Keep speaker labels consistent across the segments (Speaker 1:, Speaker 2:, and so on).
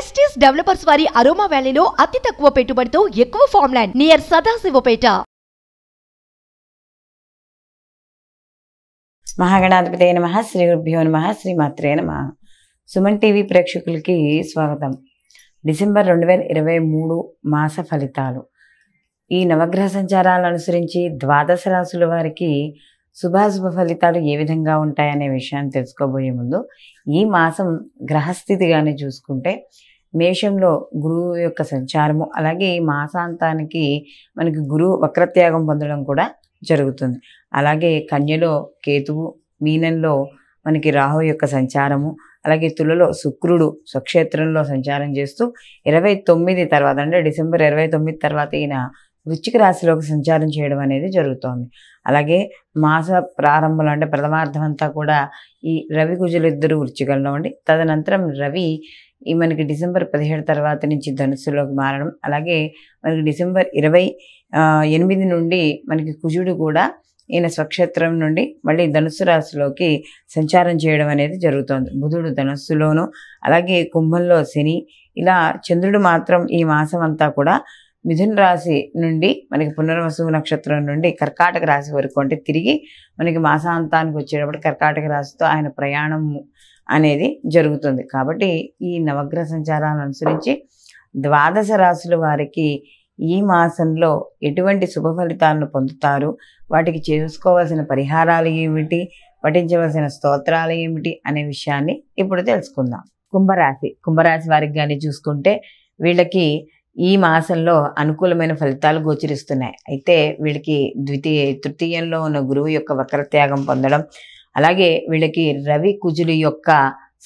Speaker 1: ప్రెస్టీస్ developers వారి aroma వ్యాలీలో అతి తక్కువ పెట్టుబడితో ఎక్కువ ఫార్మ్లాండ్ నియర్ సదాశివపేట మహాగణాధిపతి నమ శ్రీ గురుభ్యో నమ శ్రీమాత్రే నమ సుమన్ టీవీ ప్రేక్షకులకి స్వాగతం డిసెంబర్ రెండు వేల ఇరవై మూడు మాస ఫలితాలు ఈ నవగ్రహ సంచారాలను అనుసరించి ద్వాదశ రాసుల వారికి శుభాశుభ ఫలితాలు ఏ విధంగా ఉంటాయనే విషయాన్ని తెలుసుకోబోయే ముందు ఈ మాసం గ్రహస్థితిగానే చూసుకుంటే మేషంలో గురువు యొక్క సంచారము అలాగే ఈ మాసాంతానికి మనకి గురువు వక్రత్యాగం పొందడం కూడా జరుగుతుంది అలాగే కన్యలో కేతువు మీనంలో మనకి రాహు యొక్క సంచారము అలాగే తులలో శుక్రుడు స్వక్షేత్రంలో సంచారం చేస్తూ ఇరవై తొమ్మిది తర్వాత అంటే డిసెంబర్ ఇరవై తొమ్మిది తర్వాత ఈయన వృచ్చిక రాశిలోకి సంచారం చేయడం అనేది జరుగుతోంది అలాగే మాస ప్రారంభంలో అంటే ప్రథమార్థం అంతా కూడా ఈ రవి కుజులు ఇద్దరు వృచ్చికల్లో ఉండి తదనంతరం రవి ఈ మనకి డిసెంబర్ పదిహేడు తర్వాత నుంచి ధనుసులోకి మారడం అలాగే మనకి డిసెంబర్ ఇరవై ఎనిమిది నుండి మనకి కుజుడు కూడా ఈయన స్వక్షేత్రం నుండి మళ్ళీ ధనుసు రాశిలోకి సంచారం చేయడం అనేది జరుగుతోంది బుధుడు ధనుస్సులోను అలాగే కుంభంలో శని ఇలా చంద్రుడు మాత్రం ఈ మాసం అంతా కూడా మిథున రాశి నుండి మనకి పునర్వసు నక్షత్రం నుండి కర్కాటక రాశి వరకు అంటే తిరిగి మనకి మాసాంతానికి వచ్చేటప్పుడు కర్కాటక రాశితో ఆయన ప్రయాణం అనేది జరుగుతుంది కాబట్టి ఈ నవగ్రహ సంచారాన్ని అనుసరించి ద్వాదశ రాశుల వారికి ఈ మాసంలో ఎటువంటి శుభ ఫలితాలను పొందుతారు వాటికి చేసుకోవాల్సిన పరిహారాలు ఏమిటి పఠించవలసిన స్తోత్రాలు ఏమిటి అనే విషయాన్ని ఇప్పుడు తెలుసుకుందాం కుంభరాశి కుంభరాశి వారికి కానీ చూసుకుంటే వీళ్ళకి ఈ మాసంలో అనుకూలమైన ఫలితాలు గోచరిస్తున్నాయి అయితే వీళ్ళకి ద్వితీయ తృతీయంలో ఉన్న గురువు యొక్క వక్రత్యాగం పొందడం అలాగే వీళ్ళకి రవి కుజులు యొక్క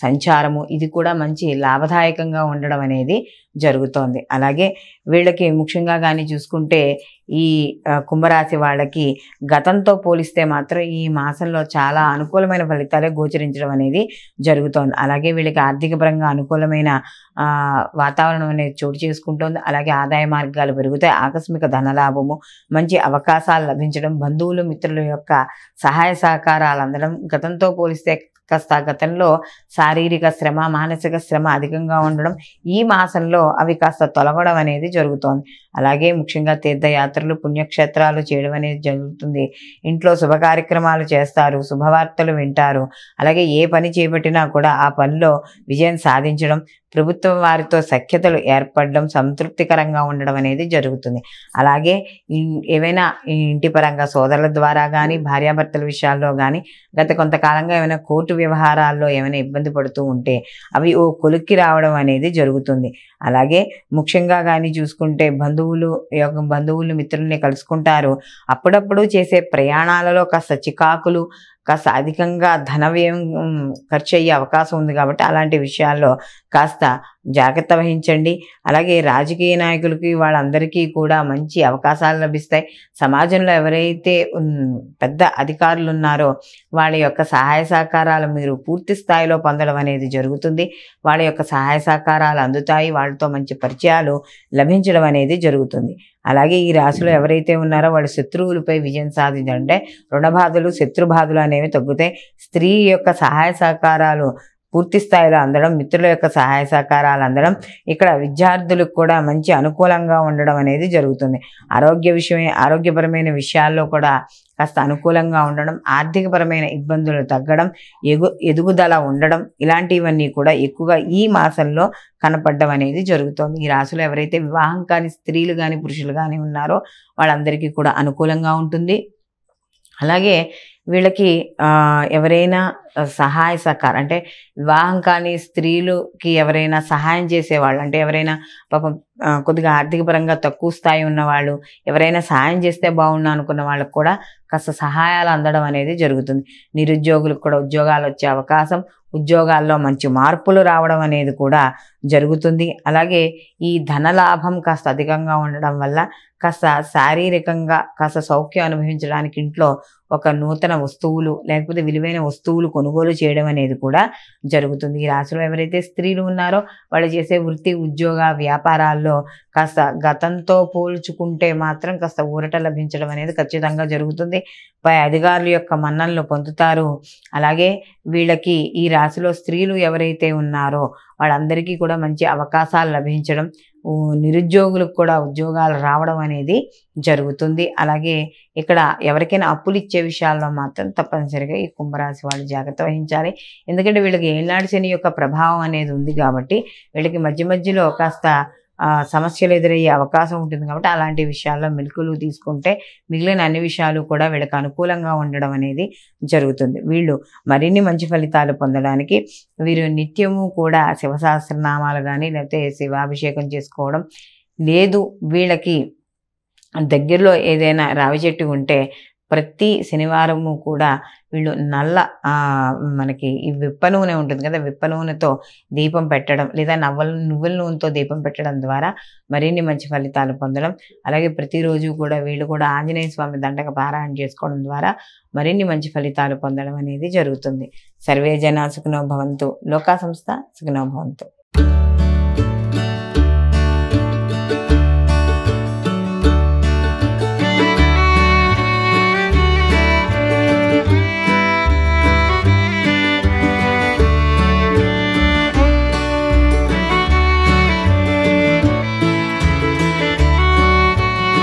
Speaker 1: సంచారము ఇది కూడా మంచి లాభదాయకంగా ఉండడం అనేది జరుగుతోంది అలాగే వీళ్ళకి ముఖ్యంగా కానీ చూసుకుంటే ఈ కుంభరాశి వాళ్ళకి గతంతో పోలిస్తే మాత్రం ఈ మాసంలో చాలా అనుకూలమైన ఫలితాలే గోచరించడం అనేది జరుగుతోంది అలాగే వీళ్ళకి ఆర్థికపరంగా అనుకూలమైన వాతావరణం అనేది చోటు చేసుకుంటోంది అలాగే ఆదాయ మార్గాలు పెరుగుతాయి ఆకస్మిక ధనలాభము మంచి అవకాశాలు లభించడం బంధువులు మిత్రుల యొక్క సహాయ సహకారాలు అందడం గతంతో పోలిస్తే కాస్త గతంలో శారీరక శ్రమ మానసిక శ్రమ అధికంగా ఉండడం ఈ మాసంలో అవి కాస్త తొలగడం అనేది జరుగుతోంది అలాగే ముఖ్యంగా తీర్థయాత్రలు పుణ్యక్షేత్రాలు చేయడం అనేది జరుగుతుంది ఇంట్లో శుభ కార్యక్రమాలు చేస్తారు శుభవార్తలు వింటారు అలాగే ఏ పని చేపట్టినా కూడా ఆ పనిలో విజయం సాధించడం ప్రభుత్వం వారితో సఖ్యతలు ఏర్పడడం సంతృప్తికరంగా ఉండడం అనేది జరుగుతుంది అలాగే ఏవైనా ఇంటి పరంగా సోదరుల ద్వారా కానీ భార్యాభర్తల విషయాల్లో కానీ గత కొంతకాలంగా ఏమైనా కోర్టు కోర్టు వ్యవహారాల్లో ఏమైనా ఇబ్బంది పడుతూ ఉంటే అవి ఓ కొలిక్కి రావడం అనేది జరుగుతుంది అలాగే ముఖ్యంగా కానీ చూసుకుంటే బంధువులు బంధువులు మిత్రుల్ని కలుసుకుంటారు అప్పుడప్పుడు చేసే ప్రయాణాలలో కాస్త చికాకులు కాస్త అధికంగా ధన వ్యయం ఖర్చు అయ్యే అవకాశం ఉంది కాబట్టి అలాంటి విషయాల్లో కాస్త జాగ్రత్త వహించండి అలాగే రాజకీయ నాయకులకి వాళ్ళందరికీ కూడా మంచి అవకాశాలు లభిస్తాయి సమాజంలో ఎవరైతే పెద్ద అధికారులు ఉన్నారో వాళ్ళ యొక్క సహాయ సహకారాలు మీరు పూర్తి స్థాయిలో పొందడం అనేది జరుగుతుంది వాళ్ళ యొక్క సహాయ సహకారాలు అందుతాయి వాళ్ళతో మంచి పరిచయాలు లభించడం అనేది జరుగుతుంది అలాగే ఈ రాశిలో ఎవరైతే ఉన్నారో వాళ్ళ శత్రువులపై విజయం సాధించాలంటే రుణబాధలు శత్రుబాధలు అనేవి తగ్గుతాయి స్త్రీ యొక్క సహాయ సహకారాలు పూర్తి స్థాయిలో అందడం మిత్రుల యొక్క సహాయ సహకారాలు అందడం ఇక్కడ విద్యార్థులకు కూడా మంచి అనుకూలంగా ఉండడం అనేది జరుగుతుంది ఆరోగ్య విషయమే ఆరోగ్యపరమైన విషయాల్లో కూడా కాస్త అనుకూలంగా ఉండడం ఆర్థికపరమైన ఇబ్బందులు తగ్గడం ఎగు ఎదుగుదల ఉండడం ఇలాంటివన్నీ కూడా ఎక్కువగా ఈ మాసంలో కనపడడం అనేది జరుగుతుంది ఈ రాశిలో ఎవరైతే వివాహం కానీ స్త్రీలు కానీ పురుషులు కానీ ఉన్నారో వాళ్ళందరికీ కూడా అనుకూలంగా ఉంటుంది అలాగే వీళ్ళకి ఎవరైనా సహాయ సహకారం అంటే వివాహం కానీ స్త్రీలుకి ఎవరైనా సహాయం చేసేవాళ్ళు అంటే ఎవరైనా పాపం కొద్దిగా ఆర్థిక పరంగా తక్కువ స్థాయి ఉన్నవాళ్ళు ఎవరైనా సహాయం చేస్తే బాగుండు అనుకున్న వాళ్ళకు కూడా కాస్త సహాయాలు అందడం అనేది జరుగుతుంది నిరుద్యోగులకు కూడా ఉద్యోగాలు వచ్చే అవకాశం ఉద్యోగాల్లో మంచి మార్పులు రావడం అనేది కూడా జరుగుతుంది అలాగే ఈ ధనలాభం కాస్త అధికంగా ఉండడం వల్ల కాస్త శారీరకంగా కాస్త సౌఖ్యం అనుభవించడానికి ఇంట్లో ఒక నూతన వస్తువులు లేకపోతే విలువైన వస్తువులు కొనుగోలు చేయడం అనేది కూడా జరుగుతుంది ఈ రాశిలో ఎవరైతే స్త్రీలు ఉన్నారో వాళ్ళు చేసే వృత్తి ఉద్యోగ వ్యాపారాలు విషయాల్లో కాస్త గతంతో పోల్చుకుంటే మాత్రం కాస్త ఊరట లభించడం అనేది ఖచ్చితంగా జరుగుతుంది పై అధికారుల యొక్క మన్నలను పొందుతారు అలాగే వీళ్ళకి ఈ రాశిలో స్త్రీలు ఎవరైతే ఉన్నారో వాళ్ళందరికీ కూడా మంచి అవకాశాలు లభించడం నిరుద్యోగులకు కూడా ఉద్యోగాలు రావడం అనేది జరుగుతుంది అలాగే ఇక్కడ ఎవరికైనా అప్పులు ఇచ్చే విషయాల్లో మాత్రం తప్పనిసరిగా ఈ కుంభరాశి వాళ్ళు జాగ్రత్త వహించాలి ఎందుకంటే వీళ్ళకి ఏనాడు శని యొక్క ప్రభావం అనేది ఉంది కాబట్టి వీళ్ళకి మధ్య మధ్యలో కాస్త సమస్యలు ఎదురయ్యే అవకాశం ఉంటుంది కాబట్టి అలాంటి విషయాల్లో మెలుకులు తీసుకుంటే మిగిలిన అన్ని విషయాలు కూడా వీళ్ళకి అనుకూలంగా ఉండడం అనేది జరుగుతుంది వీళ్ళు మరిన్ని మంచి ఫలితాలు పొందడానికి వీరు నిత్యము కూడా శివసహస్రనామాలు కానీ లేకపోతే శివాభిషేకం చేసుకోవడం లేదు వీళ్ళకి దగ్గరలో ఏదైనా రావి చెట్టు ఉంటే ప్రతి శనివారము కూడా వీళ్ళు నల్ల మనకి ఈ విప్ప నూనె ఉంటుంది కదా విప్ప నూనెతో దీపం పెట్టడం లేదా నవ్వల నువ్వుల నూనెతో దీపం పెట్టడం ద్వారా మరిన్ని మంచి ఫలితాలు పొందడం అలాగే ప్రతిరోజు కూడా వీళ్ళు కూడా ఆంజనేయ స్వామి దండక పారాయణ చేసుకోవడం ద్వారా మరిన్ని మంచి ఫలితాలు పొందడం అనేది జరుగుతుంది సర్వే జనా సుఖనోభవంతు భవంతు లోకా సంస్థ సుఖనోభవంతు భవంతు